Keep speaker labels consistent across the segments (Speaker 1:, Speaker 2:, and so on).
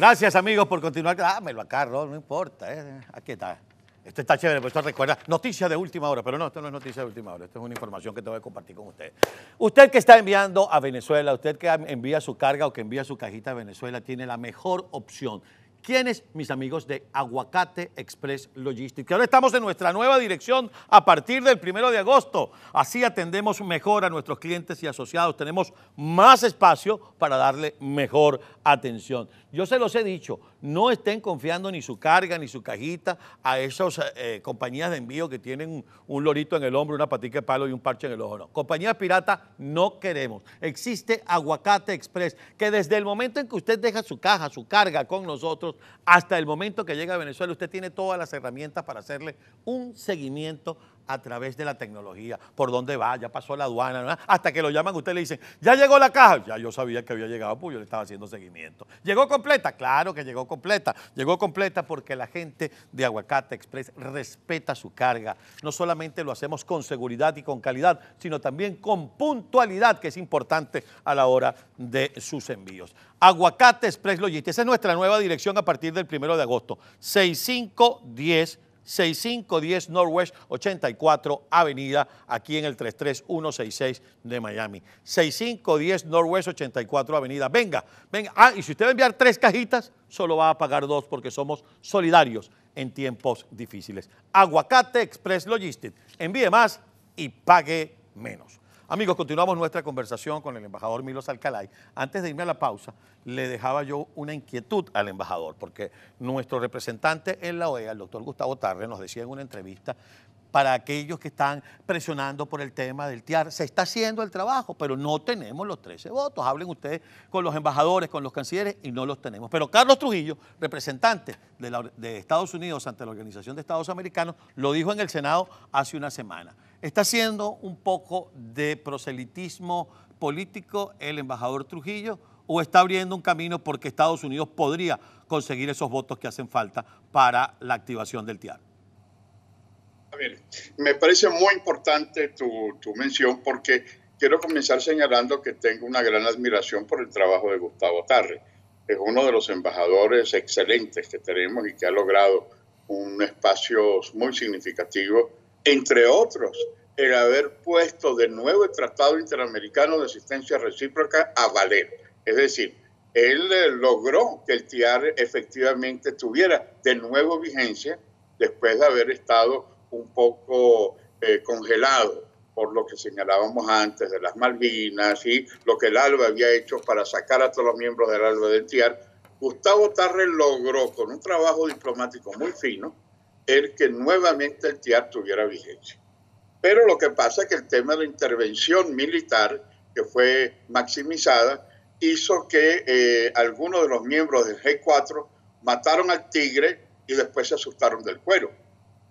Speaker 1: Gracias, amigos, por continuar. Dámelo acá, Rol, no importa. ¿eh? Aquí está. Esto está chévere, pues esto recuerda. Noticia de última hora, pero no, esto no es noticia de última hora. Esto es una información que tengo que compartir con ustedes. Usted que está enviando a Venezuela, usted que envía su carga o que envía su cajita a Venezuela, tiene la mejor opción. ¿Quiénes? Mis amigos de Aguacate Express Logistics. Ahora estamos en nuestra nueva dirección a partir del primero de agosto. Así atendemos mejor a nuestros clientes y asociados. Tenemos más espacio para darle mejor atención. Yo se los he dicho, no estén confiando ni su carga ni su cajita a esas eh, compañías de envío que tienen un lorito en el hombro, una patique de palo y un parche en el ojo. No. Compañías pirata no queremos. Existe Aguacate Express, que desde el momento en que usted deja su caja, su carga con nosotros, hasta el momento que llega a Venezuela, usted tiene todas las herramientas para hacerle un seguimiento a través de la tecnología. ¿Por dónde va? Ya pasó la aduana. Hasta que lo llaman, usted le dice, ya llegó la caja. Ya yo sabía que había llegado, pues yo le estaba haciendo seguimiento. ¿Llegó completa? Claro que llegó completa. Llegó completa porque la gente de Aguacate Express respeta su carga. No solamente lo hacemos con seguridad y con calidad, sino también con puntualidad, que es importante a la hora de sus envíos. Aguacate Express Logistics. Esa es nuestra nueva dirección a partir del primero de agosto. 6510 6510 Northwest 84 Avenida, aquí en el 33166 de Miami. 6510 Northwest 84 Avenida. Venga, venga. Ah, y si usted va a enviar tres cajitas, solo va a pagar dos porque somos solidarios en tiempos difíciles. Aguacate Express Logistics. Envíe más y pague menos. Amigos, continuamos nuestra conversación con el embajador Milos Alcalay. Antes de irme a la pausa, le dejaba yo una inquietud al embajador, porque nuestro representante en la OEA, el doctor Gustavo Tarre, nos decía en una entrevista, para aquellos que están presionando por el tema del TIAR, se está haciendo el trabajo, pero no tenemos los 13 votos. Hablen ustedes con los embajadores, con los cancilleres, y no los tenemos. Pero Carlos Trujillo, representante de, de Estados Unidos ante la Organización de Estados Americanos, lo dijo en el Senado hace una semana Está haciendo un poco de proselitismo político el embajador Trujillo o está abriendo un camino porque Estados Unidos podría conseguir esos votos que hacen falta para la activación del TIAR?
Speaker 2: A me parece muy importante tu, mención porque quiero comenzar señalando que tengo una gran admiración por el trabajo de Gustavo Tarre. Es uno de los embajadores excelentes que tenemos y que ha logrado un espacio muy significativo entre otros, el haber puesto de nuevo el Tratado Interamericano de Asistencia Recíproca a valer. Es decir, él eh, logró que el TIAR efectivamente tuviera de nuevo vigencia después de haber estado un poco eh, congelado por lo que señalábamos antes de las Malvinas y lo que el ALBA había hecho para sacar a todos los miembros del ALBA del TIAR. Gustavo Tarre logró, con un trabajo diplomático muy fino, que nuevamente el TIAR tuviera vigencia. Pero lo que pasa es que el tema de la intervención militar, que fue maximizada, hizo que eh, algunos de los miembros del G4 mataron al tigre y después se asustaron del cuero,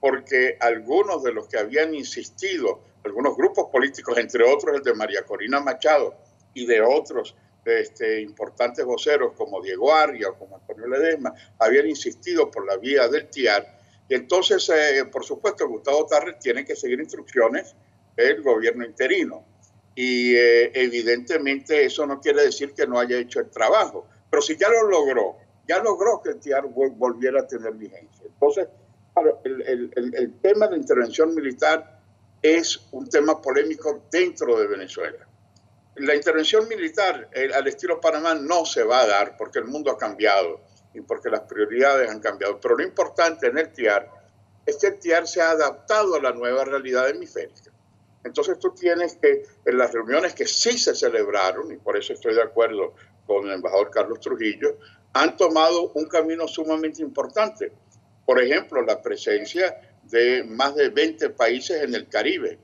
Speaker 2: porque algunos de los que habían insistido, algunos grupos políticos, entre otros el de María Corina Machado y de otros este, importantes voceros como Diego Arria o como Antonio Ledesma, habían insistido por la vía del TIAR entonces, eh, por supuesto, Gustavo Tarres tiene que seguir instrucciones del gobierno interino. Y eh, evidentemente eso no quiere decir que no haya hecho el trabajo. Pero si ya lo logró, ya logró que el TIAR volviera a tener vigencia. Entonces, el, tema de intervención militar es un tema polémico dentro de Venezuela. La intervención militar al estilo Panamá no se va a dar porque el mundo ha cambiado y porque las prioridades han cambiado. Pero lo importante en el TIAR es que el TIAR se ha adaptado a la nueva realidad hemisférica. Entonces tú tienes que, en las reuniones que sí se celebraron, y por eso estoy de acuerdo con el embajador Carlos Trujillo, han tomado un camino sumamente importante. Por ejemplo, la presencia de más de 20 países en el Caribe,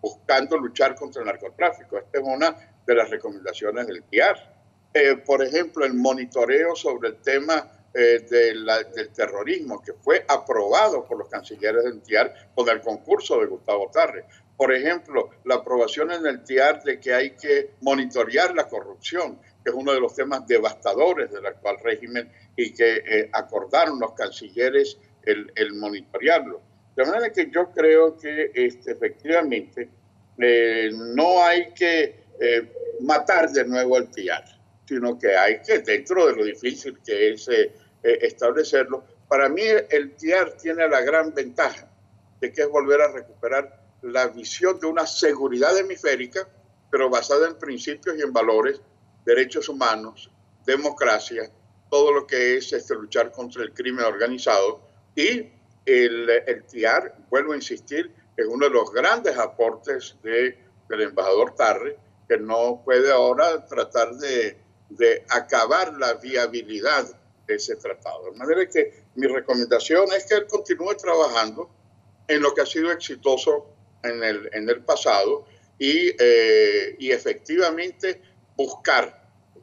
Speaker 2: buscando luchar contra el narcotráfico. Esta es una de las recomendaciones del TIAR. Eh, por ejemplo, el monitoreo sobre el tema eh, del terrorismo, que fue aprobado por los cancilleres del TIAR con el concurso de Gustavo Tarre. Por ejemplo, la aprobación en el TIAR de que hay que monitorear la corrupción, que es uno de los temas devastadores del actual régimen y que eh, acordaron los cancilleres el, monitorearlo. De manera que yo creo que este, efectivamente no hay que matar de nuevo al TIAR sino que hay que, dentro de lo difícil que es eh, eh, establecerlo, para mí el TIAR tiene la gran ventaja de que es volver a recuperar la visión de una seguridad hemisférica, pero basada en principios y en valores, derechos humanos, democracia, todo lo que es este, luchar contra el crimen organizado. Y el, TIAR, vuelvo a insistir, es uno de los grandes aportes de, del embajador Tarre, que no puede ahora tratar de de acabar la viabilidad de ese tratado. De manera que mi recomendación es que él continúe trabajando en lo que ha sido exitoso en el, en el pasado y, eh, efectivamente buscar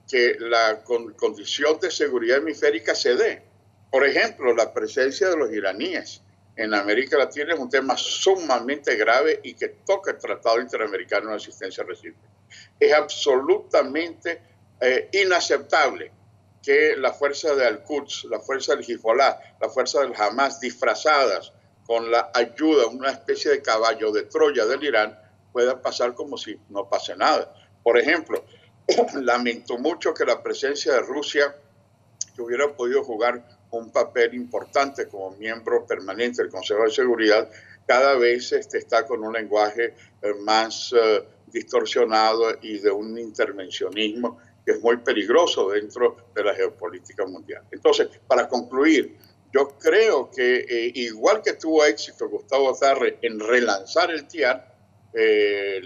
Speaker 2: que la condición de seguridad hemisférica se dé. Por ejemplo, la presencia de los iraníes en América Latina es un tema sumamente grave y que toca el Tratado Interamericano de Asistencia Recíproca. Es absolutamente es eh, inaceptable que la fuerza de Al-Quds, la fuerza del Hezbollah, la fuerza del Hamas disfrazadas con la ayuda, una especie de caballo de Troya del Irán, pueda pasar como si no pase nada. Por ejemplo, lamento mucho que la presencia de Rusia, que hubiera podido jugar un papel importante como miembro permanente del Consejo de Seguridad, cada vez este, está con un lenguaje eh, más eh, distorsionado y de un intervencionismo que es muy peligroso dentro de la geopolítica mundial. Entonces, para concluir, yo creo que eh, igual que tuvo éxito Gustavo Zarre en relanzar el TIAR, eh,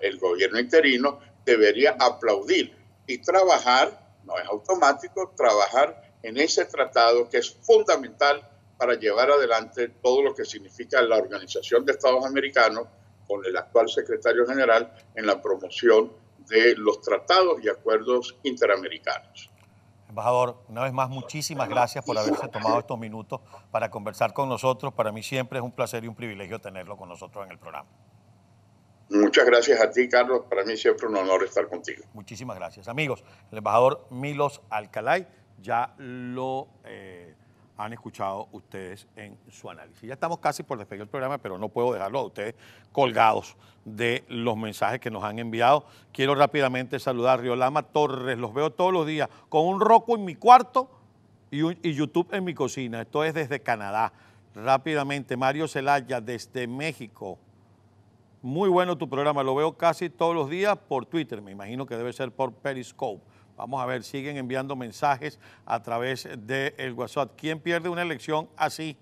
Speaker 2: el gobierno interino debería aplaudir y trabajar, no es automático, trabajar en ese tratado que es fundamental para llevar adelante todo lo que significa la Organización de Estados Americanos con el actual secretario general en la promoción de los tratados y acuerdos interamericanos.
Speaker 1: Embajador, una vez más, muchísimas gracias por haberse tomado estos minutos para conversar con nosotros. Para mí siempre es un placer y un privilegio tenerlo con nosotros en el programa.
Speaker 2: Muchas gracias a ti, Carlos. Para mí siempre un honor estar contigo.
Speaker 1: Muchísimas gracias. Amigos, el embajador Milos Alcalay ya lo eh, han escuchado ustedes en su análisis. Ya estamos casi por despegar el programa, pero no puedo dejarlo a ustedes colgados de los mensajes que nos han enviado. Quiero rápidamente saludar a Riolama Torres, los veo todos los días con un roco en mi cuarto y, y YouTube en mi cocina. Esto es desde Canadá. Rápidamente, Mario Celaya desde México. Muy bueno tu programa, lo veo casi todos los días por Twitter, me imagino que debe ser por Periscope. Vamos a ver, siguen enviando mensajes a través del WhatsApp. ¿Quién pierde una elección así?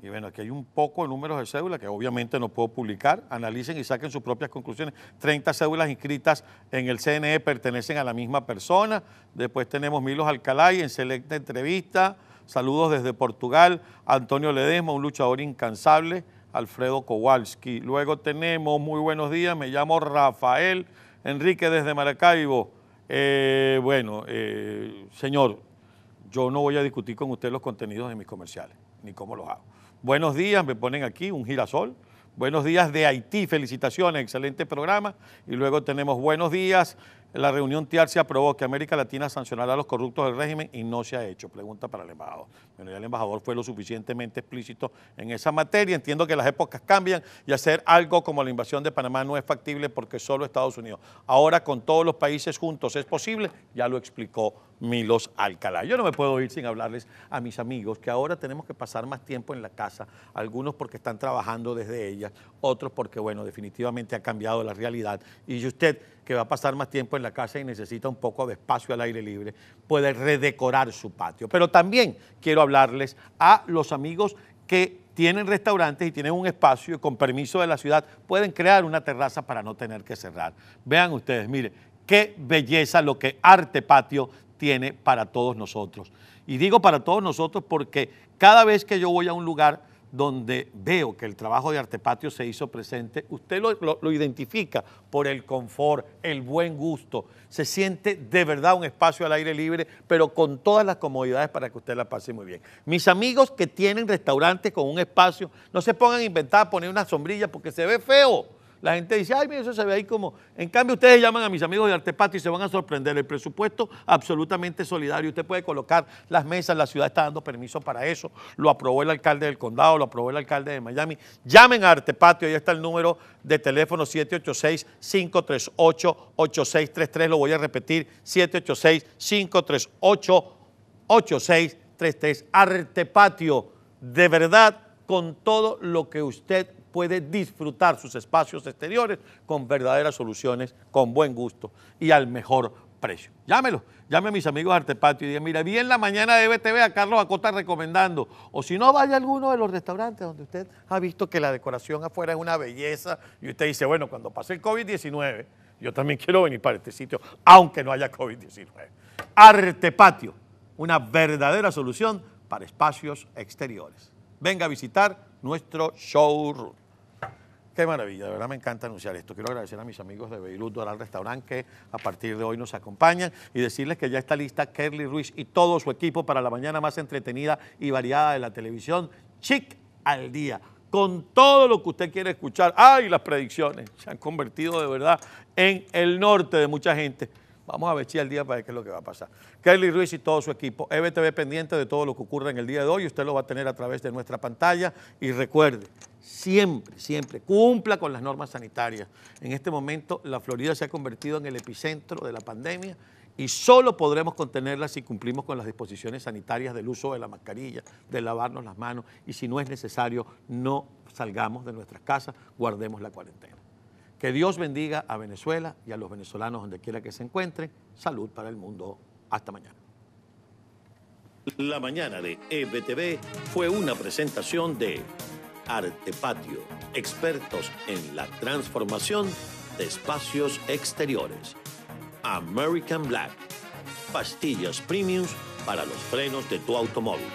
Speaker 1: Y bueno, aquí hay un poco de números de cédulas que obviamente no puedo publicar. Analicen y saquen sus propias conclusiones. 30 cédulas inscritas en el CNE pertenecen a la misma persona. Después tenemos Milos Alcalá en selecta entrevista. Saludos desde Portugal. Antonio Ledesma, un luchador incansable. Alfredo Kowalski. Luego tenemos, muy buenos días, me llamo Rafael Enrique desde Maracaibo. Eh, bueno, eh, señor, yo no voy a discutir con usted los contenidos de mis comerciales, ni cómo los hago. Buenos días, me ponen aquí un girasol. Buenos días de Haití, felicitaciones, excelente programa. Y luego tenemos buenos días la reunión TIAR se aprobó que América Latina sancionará a los corruptos del régimen y no se ha hecho. Pregunta para el embajador. Bueno, ya el embajador fue lo suficientemente explícito en esa materia. Entiendo que las épocas cambian y hacer algo como la invasión de Panamá no es factible porque solo Estados Unidos. Ahora con todos los países juntos es posible, ya lo explicó Milos Alcalá. Yo no me puedo ir sin hablarles a mis amigos que ahora tenemos que pasar más tiempo en la casa, algunos porque están trabajando desde ella otros porque, bueno, definitivamente ha cambiado la realidad. Y usted, que va a pasar más tiempo en la casa y necesita un poco de espacio al aire libre, puede redecorar su patio. Pero también quiero hablarles a los amigos que tienen restaurantes y tienen un espacio con permiso de la ciudad pueden crear una terraza para no tener que cerrar. Vean ustedes, mire, qué belleza lo que Arte Patio tiene para todos nosotros. Y digo para todos nosotros porque cada vez que yo voy a un lugar, donde veo que el trabajo de Artepatio se hizo presente, usted lo, identifica por el confort, el buen gusto, se siente de verdad un espacio al aire libre, pero con todas las comodidades para que usted la pase muy bien. Mis amigos que tienen restaurantes con un espacio, no se pongan a inventar, poner una sombrilla porque se ve feo la gente dice, ay, mire, eso se ve ahí como. En cambio, ustedes llaman a mis amigos de Artepatio y se van a sorprender. El presupuesto absolutamente solidario. Usted puede colocar las mesas, la ciudad está dando permiso para eso. Lo aprobó el alcalde del condado, lo aprobó el alcalde de Miami. Llamen a Artepatio, ahí está el número de teléfono 786-538-8633. Lo voy a repetir: 786-538-8633. Artepatio, de verdad, con todo lo que usted puede disfrutar sus espacios exteriores con verdaderas soluciones, con buen gusto y al mejor precio. Llámelo, llame a mis amigos Artepatio y diga, mira, vi la mañana de BTV a Carlos Acosta recomendando, o si no, vaya a alguno de los restaurantes donde usted ha visto que la decoración afuera es una belleza y usted dice, bueno, cuando pase el COVID-19, yo también quiero venir para este sitio, aunque no haya COVID-19. Artepatio, una verdadera solución para espacios exteriores. Venga a visitar nuestro showroom. Qué maravilla, de verdad me encanta anunciar esto. Quiero agradecer a mis amigos de Beirut Doral Restaurant que a partir de hoy nos acompañan y decirles que ya está lista Kerly Ruiz y todo su equipo para la mañana más entretenida y variada de la televisión, Chic al Día, con todo lo que usted quiere escuchar. ¡Ay, las predicciones! Se han convertido de verdad en el norte de mucha gente. Vamos a vestir el día para ver qué es lo que va a pasar. Kelly Ruiz y todo su equipo. EBTV pendiente de todo lo que ocurra en el día de hoy. Usted lo va a tener a través de nuestra pantalla. Y recuerde, siempre, siempre, cumpla con las normas sanitarias. En este momento, la Florida se ha convertido en el epicentro de la pandemia y solo podremos contenerla si cumplimos con las disposiciones sanitarias del uso de la mascarilla, de lavarnos las manos y si no es necesario, no salgamos de nuestras casas, guardemos la cuarentena. Que Dios bendiga a Venezuela y a los venezolanos donde quiera que se encuentren. Salud para el mundo. Hasta mañana. La mañana de EBTV fue una presentación de Arte Patio, expertos en la transformación de espacios exteriores. American Black, pastillas premiums para los frenos de tu automóvil.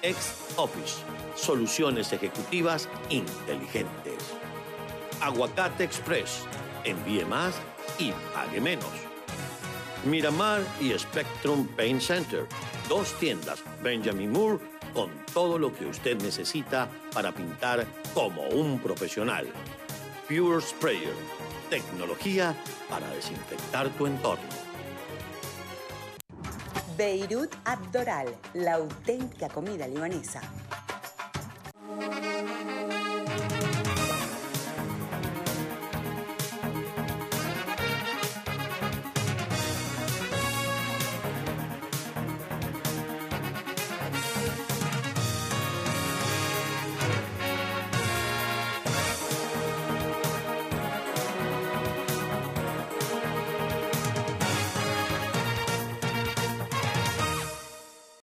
Speaker 1: Ex Office, soluciones ejecutivas inteligentes. Aguacate Express. Envíe más y pague menos. Miramar y Spectrum Paint Center. Dos tiendas Benjamin Moore con todo lo que usted necesita para pintar como un profesional. Pure Sprayer. Tecnología para desinfectar tu entorno. Beirut Abdoral, la auténtica comida libanesa.